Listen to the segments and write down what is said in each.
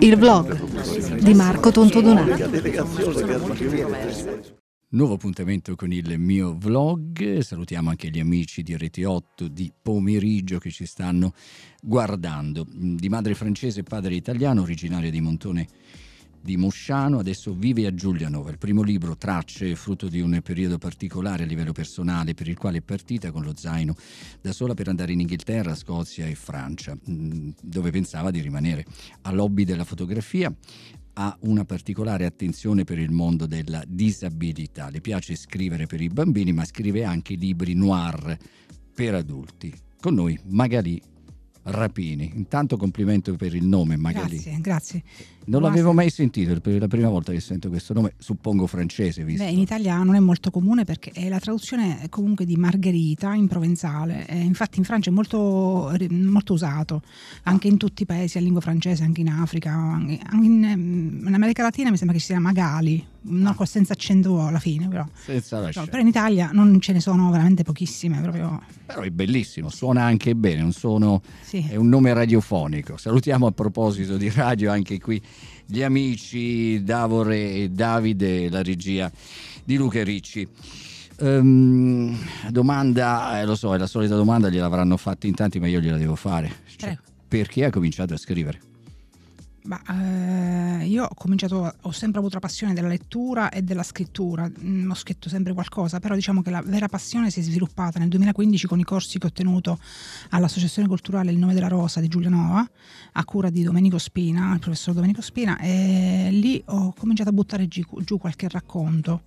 Il vlog di Marco Tontodonato. Nuovo appuntamento con il mio vlog, salutiamo anche gli amici di Rete 8 di pomeriggio che ci stanno guardando. Di madre francese e padre italiano, originaria di Montone di Mosciano, adesso vive a Giulianova. Il primo libro, Tracce, frutto di un periodo particolare a livello personale per il quale è partita con lo zaino da sola per andare in Inghilterra, Scozia e Francia, mm, dove pensava di rimanere. A lobby della fotografia ha una particolare attenzione per il mondo della disabilità. Le piace scrivere per i bambini, ma scrive anche libri noir per adulti. Con noi Magali Rapini. Intanto complimento per il nome Magali. Grazie, grazie. Non l'avevo mai sentito, è la prima volta che sento questo nome, suppongo francese. Visto. Beh, in Italia non è molto comune perché è eh, la traduzione comunque di Margherita in provenzale, eh, infatti in Francia è molto, molto, usato, anche in tutti i paesi a lingua francese, anche in Africa, anche in, mm, in America Latina mi sembra che ci sia Magali, no, ah. senza accento alla fine, però. No, però in Italia non ce ne sono veramente pochissime. Proprio. Però è bellissimo, suona anche bene, un suono, sì. è un nome radiofonico. Salutiamo a proposito di radio anche qui gli amici Davore e Davide, la regia di Luca Ricci. Um, domanda, eh, lo so, è la solita domanda, gliel'avranno fatta in tanti, ma io gliela devo fare. Cioè, perché ha cominciato a scrivere? Ma, eh, io ho cominciato, ho sempre avuto la passione della lettura e della scrittura, mm, ho scritto sempre qualcosa, però diciamo che la vera passione si è sviluppata nel 2015 con i corsi che ho tenuto all'Associazione Culturale Il Nome della Rosa di Giulianova, a cura di Domenico Spina, il professor Domenico Spina, e lì ho cominciato a buttare giù qualche racconto.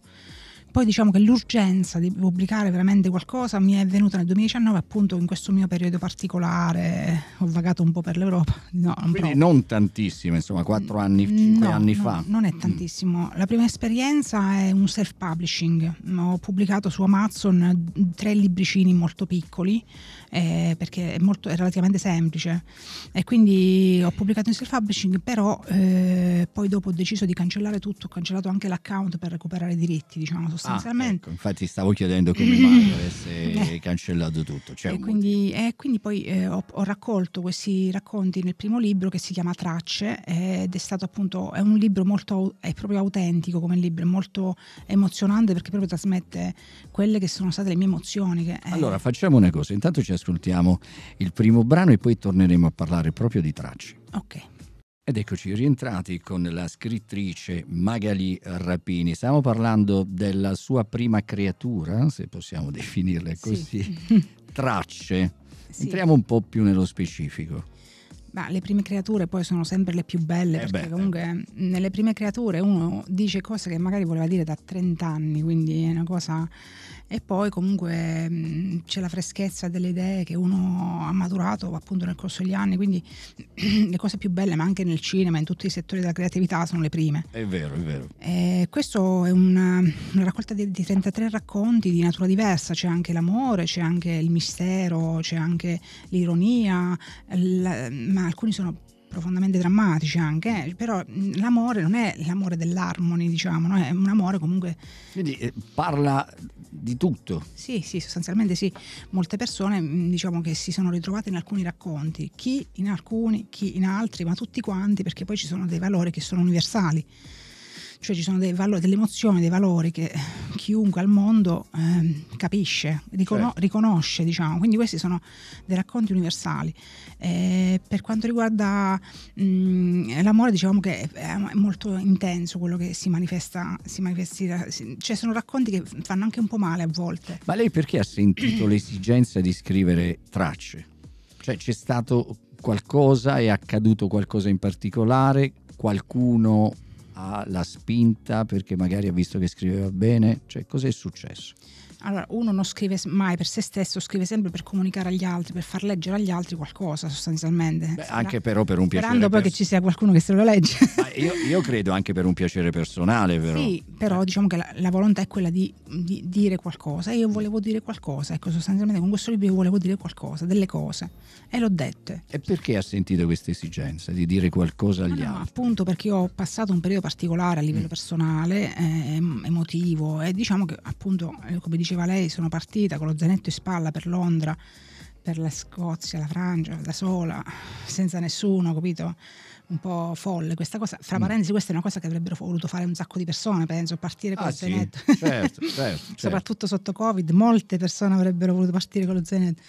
Poi diciamo che l'urgenza di pubblicare veramente qualcosa mi è venuta nel 2019, appunto in questo mio periodo particolare, ho vagato un po' per l'Europa. No, non Quindi non tantissimo, insomma, quattro mm, anni, cinque no, anni no, fa. Non è mm. tantissimo. La prima esperienza è un self-publishing. Ho pubblicato su Amazon tre libricini molto piccoli eh, perché è, molto, è, relativamente semplice e quindi ho pubblicato in self-publishing però eh, poi dopo ho deciso di cancellare tutto, ho cancellato anche l'account per recuperare i diritti diciamo sostanzialmente. Ah, ecco, infatti stavo chiedendo come mai avesse eh. cancellato tutto. e quindi, eh, quindi, poi eh, ho, ho, raccolto questi racconti nel primo libro che si chiama Tracce eh, ed è stato appunto, è un libro molto, è proprio autentico come libro, è molto emozionante perché proprio trasmette quelle che sono state le mie emozioni. Che, eh. allora facciamo una cosa, intanto ci ascoltiamo il primo brano e poi torneremo a parlare proprio di Tracce. Ok. Ed eccoci rientrati con la scrittrice Magali Rapini. Stiamo parlando della sua prima creatura, se possiamo definirla così, sì. Tracce. Sì. Entriamo un po' più nello specifico. Ma le prime creature poi sono sempre le più belle, eh perché beh, comunque eh. nelle prime creature uno dice cose che magari voleva dire da 30 anni, quindi è una cosa... E poi comunque c'è la freschezza delle idee che uno ha maturato appunto nel corso degli anni, quindi le cose più belle, ma anche nel cinema, in tutti i settori della creatività, sono le prime. È vero, è vero. E questo è una, una raccolta di, di 33 racconti di natura diversa, c'è anche l'amore, c'è anche il mistero, c'è anche l'ironia, la, ma alcuni sono profondamente drammatici anche, eh? però l'amore non è l'amore dell'armoni, diciamo, no? è un amore comunque... Quindi eh, parla di tutto. Sì, sì, sostanzialmente sì. Molte persone diciamo che si sono ritrovate in alcuni racconti, chi in alcuni, chi in altri, ma tutti quanti, perché poi ci sono dei valori che sono universali cioè ci sono valo- delle emozioni, dei valori che chiunque al mondo eh, capisce, ricono- certo. riconosce, diciamo. Quindi questi sono dei racconti universali. Eh, per quanto riguarda mh, l'amore, diciamo che è molto intenso quello che si manifesta, si manifesta, cioè sono racconti che fanno anche un po' male a volte. Ma lei perché ha sentito l'esigenza di scrivere tracce? Cioè c'è stato qualcosa, è accaduto qualcosa in particolare, qualcuno ha la spinta perché magari ha visto che scriveva bene? Cioè, cos'è successo? Allora, uno non scrive mai per se stesso, scrive sempre per comunicare agli altri, per far leggere agli altri qualcosa sostanzialmente. Beh, anche però per un piacere. Sperando poi pers- che ci sia qualcuno che se lo legge. Io, io, credo anche per un piacere personale, però. Sì, eh. però diciamo che la, la volontà è quella di, di, dire qualcosa. Io volevo dire qualcosa, ecco, sostanzialmente con questo libro io volevo dire qualcosa, delle cose, e l'ho dette. E perché ha sentito questa esigenza di dire qualcosa agli no, altri? Appunto perché ho passato un periodo particolare a livello mm. personale, eh, emotivo, e diciamo che appunto, eh, come dicevo, diceva lei, sono partita con lo zainetto in spalla per Londra, per la Scozia, la Francia, da sola, senza nessuno, capito? Un po' folle questa cosa. Fra mm. parentesi, questa è una cosa che avrebbero voluto fare un sacco di persone, penso, partire con ah, lo sì. zainetto. Certo, certo, certo. Soprattutto sotto Covid, molte persone avrebbero voluto partire con lo zainetto.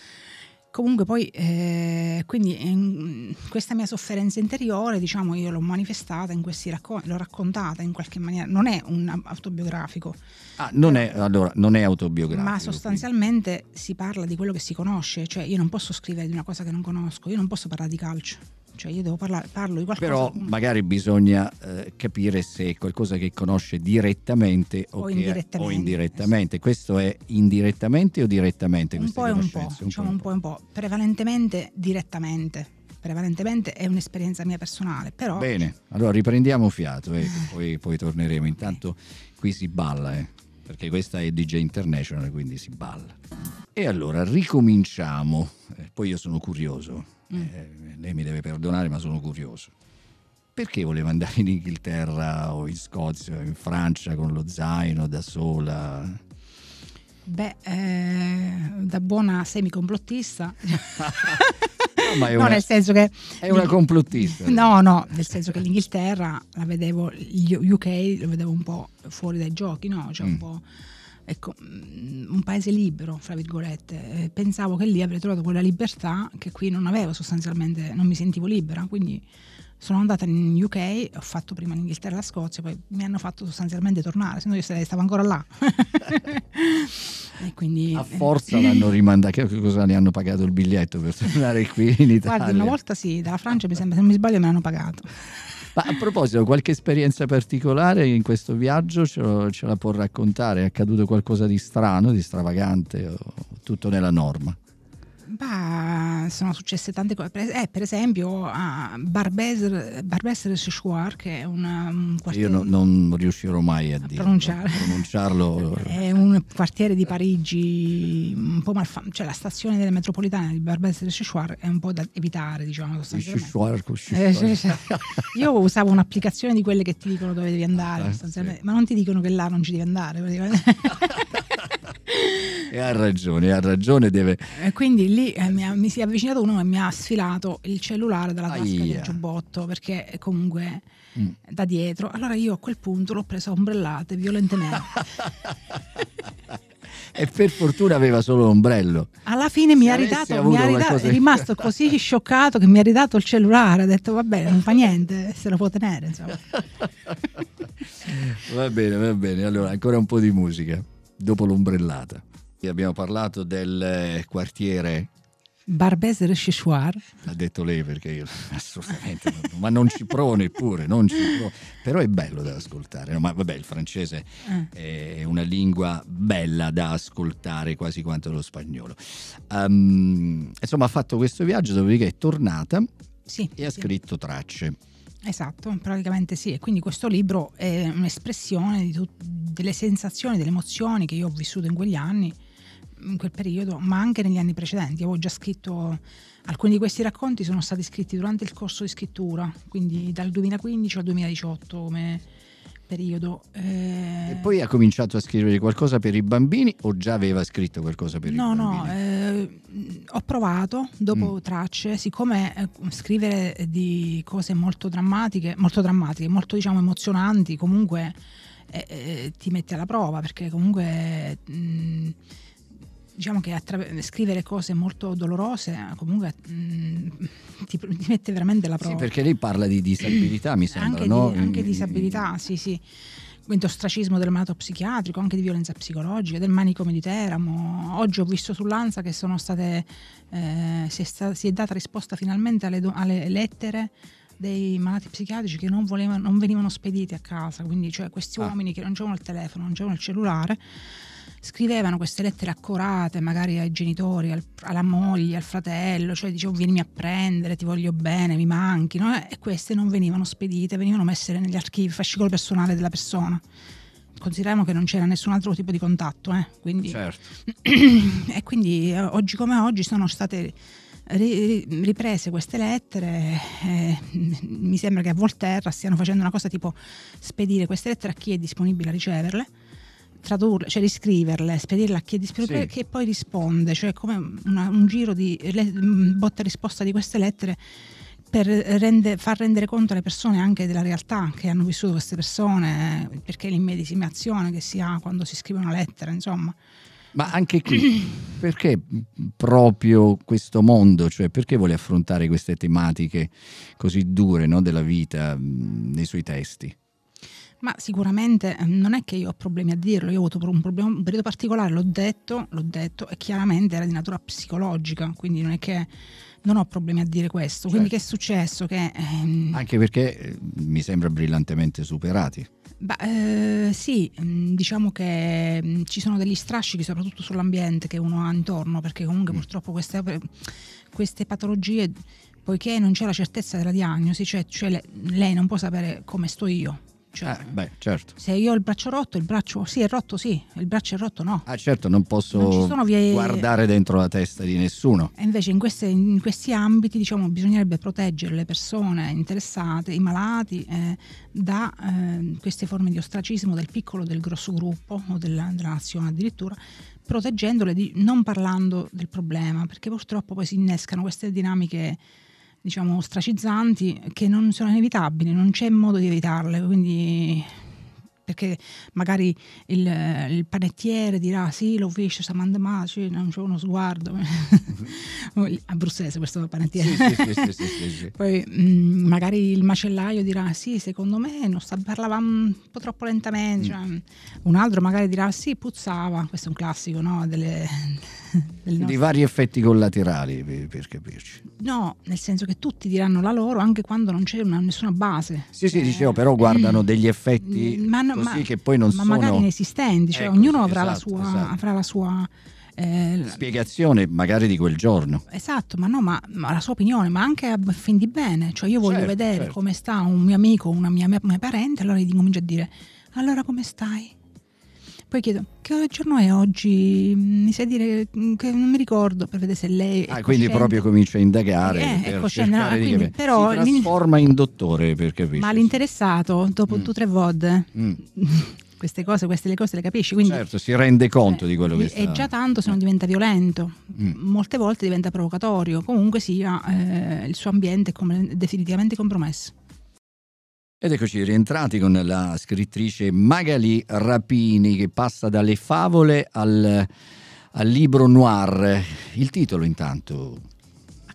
Comunque poi, eh, quindi eh, questa mia sofferenza interiore, diciamo, io l'ho manifestata in questi racconti, l'ho raccontata in qualche maniera, non è un autobiografico. Ah, non è, allora, non è autobiografico. Ma sostanzialmente quindi. si parla di quello che si conosce, cioè io non posso scrivere di una cosa che non conosco, io non posso parlare di calcio cioè io devo parlare, parlo di qualcosa. Però mm. magari bisogna eh, capire se è qualcosa che conosce direttamente o, o indirettamente. È, o indirettamente. Sì. Questo è indirettamente o direttamente? Un po' e diciamo un po', diciamo un po' e un po', prevalentemente direttamente. Prevalentemente è un'esperienza mia personale, però... Bene, allora riprendiamo fiato e eh, poi, poi, torneremo. Intanto qui si balla, eh perché questa è DJ International, quindi si balla. E allora ricominciamo, eh, poi io sono curioso, mm. eh, lei mi deve perdonare ma sono curioso. Perché voleva andare in Inghilterra o in Scozia o in Francia con lo zaino da sola? Beh, eh, da buona semicomplotista. No, no una, nel senso che... È una complottista. No, no, nel senso che l'Inghilterra la vedevo, gli UK lo vedevo un po' fuori dai giochi, no? Cioè mm. un po'... Ecco, mm, un paese libero, fra virgolette. Eh, pensavo che lì avrei trovato quella libertà che qui non avevo sostanzialmente, non mi sentivo libera, quindi sono andata in UK, ho fatto prima l'Inghilterra e la Scozia, poi mi hanno fatto sostanzialmente tornare, se no io sarei, stavo ancora là. e quindi, a eh, forza eh. l'hanno rimandata, che cosa ne hanno pagato il biglietto per tornare qui in Italia? Guarda, una volta sì, dalla Francia mi sembra, se non mi sbaglio me l'hanno pagato. Ma a proposito, qualche esperienza particolare in questo viaggio ce, lo, ce la può raccontare? È accaduto qualcosa di strano, di stravagante o tutto nella norma? Bah, sono successe tante cose. Per, eh, per esempio a Barbestre Sichuar, che è una, un quartiere. Io no, non riuscirò mai a, a dire, pronunciarlo. È eh. un quartiere di Parigi un po' malfamato. Cioè la stazione delle metropolitane di Barbestre Sichuar è un po' da evitare, diciamo. Sichuar, eh, cioè, cioè, io usavo un'applicazione di quelle che ti dicono dove devi andare, ah, sì. ma non ti dicono che là non ci devi andare. e ha ragione, ha ragione. Deve... E quindi lì eh, mi, ha, mi, si è avvicinato uno e mi ha sfilato il cellulare dalla tasca Aia. del giubbotto perché comunque mm. da dietro. Allora io a quel punto l'ho preso a ombrellate violentemente. e per fortuna aveva solo l'ombrello. Alla fine mi ha ridato, mi ha ridato è rimasto così scioccato che mi ha ridato il cellulare, ha detto va bene, non fa niente, se lo può tenere. Insomma. va bene, va bene, allora ancora un po' di musica dopo l'ombrellata. Abbiamo parlato del eh, quartiere Barbès Rechichoir. L'ha detto lei perché io assolutamente, non, ma non ci provo neppure, non ci provo. però è bello da ascoltare. No, ma vabbè, il francese eh. è una lingua bella da ascoltare quasi quanto lo spagnolo. Um, insomma, ha fatto questo viaggio, dopodiché è tornata sì, e ha scritto tracce. Esatto, praticamente sì, e quindi questo libro è un'espressione tut- delle sensazioni, delle emozioni che io ho vissuto in quegli anni in quel periodo, ma anche negli anni precedenti. Avevo già scritto, alcuni di questi racconti sono stati scritti durante il corso di scrittura, quindi dal 2015 al 2018 come periodo. Eh... E poi ha cominciato a scrivere qualcosa per i bambini o già aveva scritto qualcosa per no, i bambini? No, no, eh, ho provato dopo mm. tracce, siccome eh, scrivere di cose molto drammatiche, molto drammatiche, molto diciamo emozionanti, comunque eh, eh, ti mette alla prova perché comunque... Mh, mm, diciamo che attra- scrivere cose molto dolorose eh, comunque mh, mm, ti, ti, mette veramente la prova. Sì, perché lei parla di disabilità, mi sembra, anche no? Di, anche mm, mm, disabilità, sì, sì quindi ostracismo del malato psichiatrico, anche di violenza psicologica, del manicomio di Teramo. Oggi ho visto sull'Anza che sono state, eh, si, è sta, si, è data risposta finalmente alle, do, alle lettere dei malati psichiatrici che non, volevano, non venivano spediti a casa, quindi cioè questi ah. uomini che non avevano il telefono, non avevano il cellulare, scrivevano queste lettere accorate magari ai genitori, al, alla moglie, al fratello, cioè dicevo vieni a prendere, ti voglio bene, mi manchi, no? e queste non venivano spedite, venivano messe negli archivi, fascicolo personale della persona. Consideriamo che non c'era nessun altro tipo di contatto, eh? quindi, certo. e quindi eh, oggi come oggi sono state riprese queste lettere, eh, mi sembra che a Volterra stiano facendo una cosa tipo spedire queste lettere a chi è disponibile a riceverle, tradurle, cioè riscriverle, spedirle a chi è disponibile, sì. che poi risponde, cioè come una, un giro di le, botta risposta di queste lettere per rende, far rendere conto alle persone anche della realtà che hanno vissuto queste persone, perché l'immedesimazione che si ha quando si scrive una lettera, insomma. Ma anche qui, perché proprio questo mondo? Cioè, perché vuole affrontare queste tematiche così dure no, della vita nei suoi testi? Ma sicuramente ehm, non è che io ho problemi a dirlo, io ho avuto un, problema, un periodo particolare, l'ho detto, l'ho detto e chiaramente era di natura psicologica, quindi non è che non ho problemi a dire questo. Certo. Quindi che è successo? Che, ehm... Anche perché eh, mi sembra brillantemente superati. Beh, eh, sì, mm, diciamo che mh, mm, ci sono degli strascichi soprattutto sull'ambiente che uno ha intorno, perché comunque mm. purtroppo queste, eh, queste, patologie, poiché non c'è la certezza della diagnosi, cioè, cioè le, lei non può sapere come sto io, cioè, beh, certo. Se io ho il braccio rotto, il braccio sì è rotto, sì, il braccio è rotto, no. Ah, certo, non posso non vie... guardare dentro la testa di nessuno. E invece in, queste, in, questi ambiti, diciamo, bisognerebbe proteggere le persone interessate, i malati, eh, da eh, queste forme di ostracismo del piccolo, del grosso gruppo o della, della nazione addirittura, proteggendole, di, non parlando del problema, perché purtroppo poi si innescano queste dinamiche diciamo, ostracizzanti che non sono inevitabili, non c'è modo di evitarle, quindi perché magari il, il panettiere dirà sì l'ho visto sta mandando cioè, non c'è uno sguardo a Bruxelles questo panettiere sì, sì, sì, poi mh, mm, magari il macellaio dirà sì secondo me non sta, parlava un po' troppo lentamente mm. cioè, un altro magari dirà sì puzzava questo è un classico no? delle nostro... di vari effetti collaterali per, per, capirci no nel senso che tutti diranno la loro anche quando non c'è una, nessuna base sì sì cioè, dicevo però guardano mm, degli effetti mm, ma, no, ma che poi non ma sono ma magari inesistenti cioè ecco, ognuno avrà, esatto, la sua, esatto. avrà la sua eh, spiegazione magari di quel giorno. Esatto, ma no, ma, ma, la sua opinione, ma anche a fin di bene. Cioè io voglio certo, vedere certo. come sta un mio amico, una mia, mia, mia parente, allora gli comincio a dire, allora come stai? Poi chiedo, che giorno è oggi? Mi sai dire che non mi ricordo per vedere se lei... ah, quindi proprio comincia a indagare. Eh, per cosciente, no, quindi, però, si trasforma in dottore per capire. Ma l'interessato, dopo mm. due o tre VOD... Mm. queste cose, queste le cose le capisci. Quindi, certo, si rende conto eh, di quello eh, che sta... E già tanto se non eh. diventa violento, mm. molte volte diventa provocatorio, comunque sia eh, il suo ambiente è com- definitivamente compromesso. Ed eccoci rientrati con la scrittrice Magali Rapini che passa dalle favole al, al libro noir. Il titolo intanto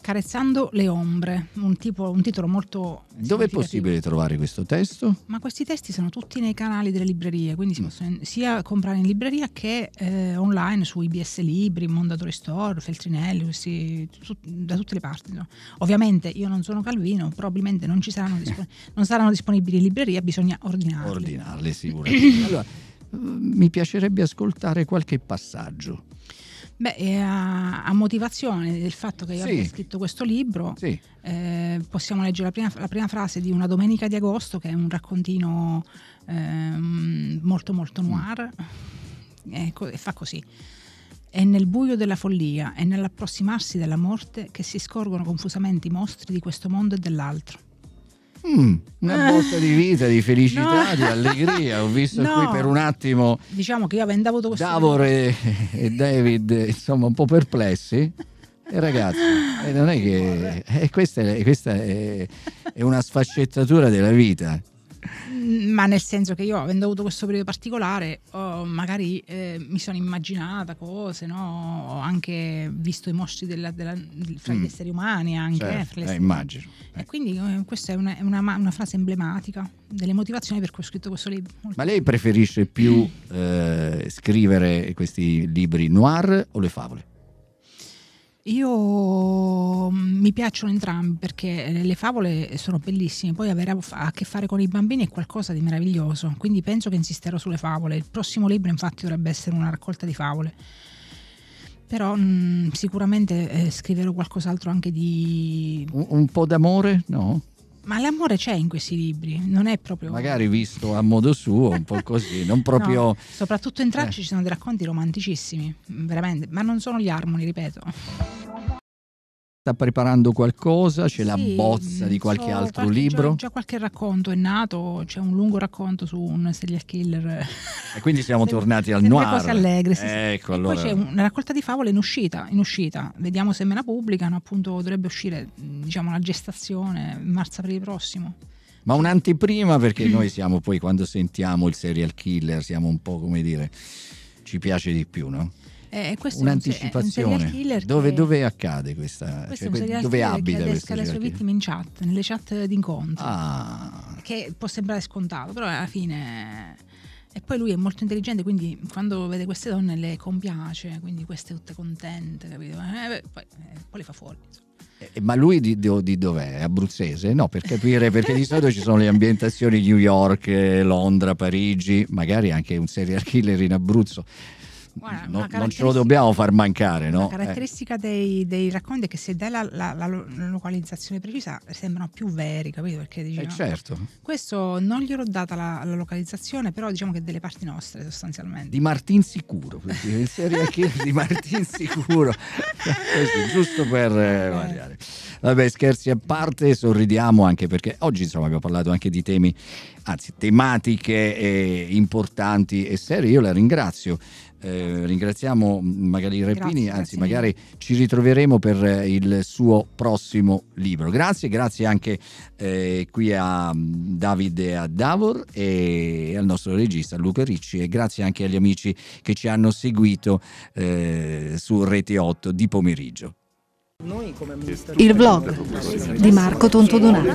Accarezzando le ombre, un, tipo, un titolo molto... Dove è possibile trovare questo testo? Ma questi testi sono tutti nei canali delle librerie, quindi si mm. possono sia comprare in libreria che eh, online su IBS Libri, Mondadori Store, Feltrinelli, si, su, da tutte le parti. No? Ovviamente io non sono Calvino, probabilmente non, ci saranno, dispon- non saranno disponibili in libreria, bisogna ordinarli. Ordinarli sicuramente. allora, mm, mi piacerebbe ascoltare qualche passaggio. Beh, eh, a, motivazione del fatto che io sì. abbia scritto questo libro, sì. eh, possiamo leggere la prima, la prima, frase di Una domenica di agosto, che è un raccontino ehm, molto molto mm. noir, mm. e, co- e fa così. È nel buio della follia e nell'approssimarsi della morte che si scorgono confusamente i mostri di questo mondo e dell'altro. Mm, una eh. botta di vita, di felicità, no. di allegria. Ho visto no. qui per un attimo. Diciamo che io avendo avuto questo. Davor e, e David, insomma, un po' perplessi. E ragazzi, eh, non è che eh, questa, è, questa è, è, una sfaccettatura della vita ma nel senso che io avendo avuto questo periodo particolare oh, magari eh, mi sono immaginata cose no? ho anche visto i mostri della, della, fra gli mm. esseri umani anche certo. eh, eh, immagino e eh. quindi questa è, una, è una, una, frase emblematica delle motivazioni per cui ho scritto questo libro ma lei preferisce più eh, scrivere questi libri noir o le favole? Io mm, mi piacciono entrambi perché eh, le favole sono bellissime, poi avere a che fare con i bambini è qualcosa di meraviglioso, quindi penso che insisterò sulle favole. Il prossimo libro infatti dovrebbe essere una raccolta di favole. Però mh, mm, sicuramente eh, scriverò qualcos'altro anche di... Un, un po' d'amore? No. Ma l'amore c'è in questi libri, non è proprio... Magari visto a modo suo, un po' così, non proprio... No, soprattutto in tracce eh. ci sono dei racconti romanticissimi, veramente, ma non sono gli armoni, ripeto. Sta preparando qualcosa? C'è sì, la bozza di qualche so, altro qualche, libro? Già, già, qualche racconto è nato, c'è un lungo racconto su un serial killer. E quindi siamo tornati al noir. Cose allegre, sì, ecco, sì. Allora. Poi c'è una raccolta di favole in uscita, in uscita. Vediamo se me la pubblicano, appunto dovrebbe uscire diciamo la gestazione marzo-aprile prossimo ma un'anteprima perché mm. noi siamo poi quando sentiamo il serial killer siamo un po' come dire ci piace di più no? Eh, eh Un'anticipazione. Un dove, dove, accade questa? Questo cioè, dove abita che questo? le sue vittime in chat, nelle chat d'incontro. Ah. Che può sembrare scontato, però alla fine... E poi lui è molto intelligente, quindi quando vede queste donne le compiace, quindi queste tutte contente, capito? Eh, poi, eh, poi, le fa fuori. Eh, ma lui di, di, di dov'è? Abruzzese? No, per capire, perché di solito ci sono le ambientazioni New York, eh, Londra, Parigi, magari anche un serial killer in Abruzzo. Guarda, no, non ce lo dobbiamo far mancare. No? La caratteristica eh. dei, dei, racconti è che se dai la, la, la, localizzazione precisa sembrano più veri, capito? Perché dici, eh certo. Questo non gli ero data la, la, localizzazione, però diciamo che delle parti nostre sostanzialmente. Di Martin Sicuro, perché serie di Martin Sicuro. questo è giusto per eh, variare. Vabbè, scherzi a parte, sorridiamo anche perché oggi insomma abbiamo parlato anche di temi, anzi tematiche eh, importanti e serie. Io la ringrazio eh, ringraziamo Magali Repini, grazie, anzi grazie magari ci ritroveremo per eh, il suo prossimo libro. Grazie, grazie anche eh, qui a mm, Davide a Davor e al nostro regista Luca Ricci e grazie anche agli amici che ci hanno seguito eh, su Rete 8 di pomeriggio. Il vlog di Marco Tontodonato.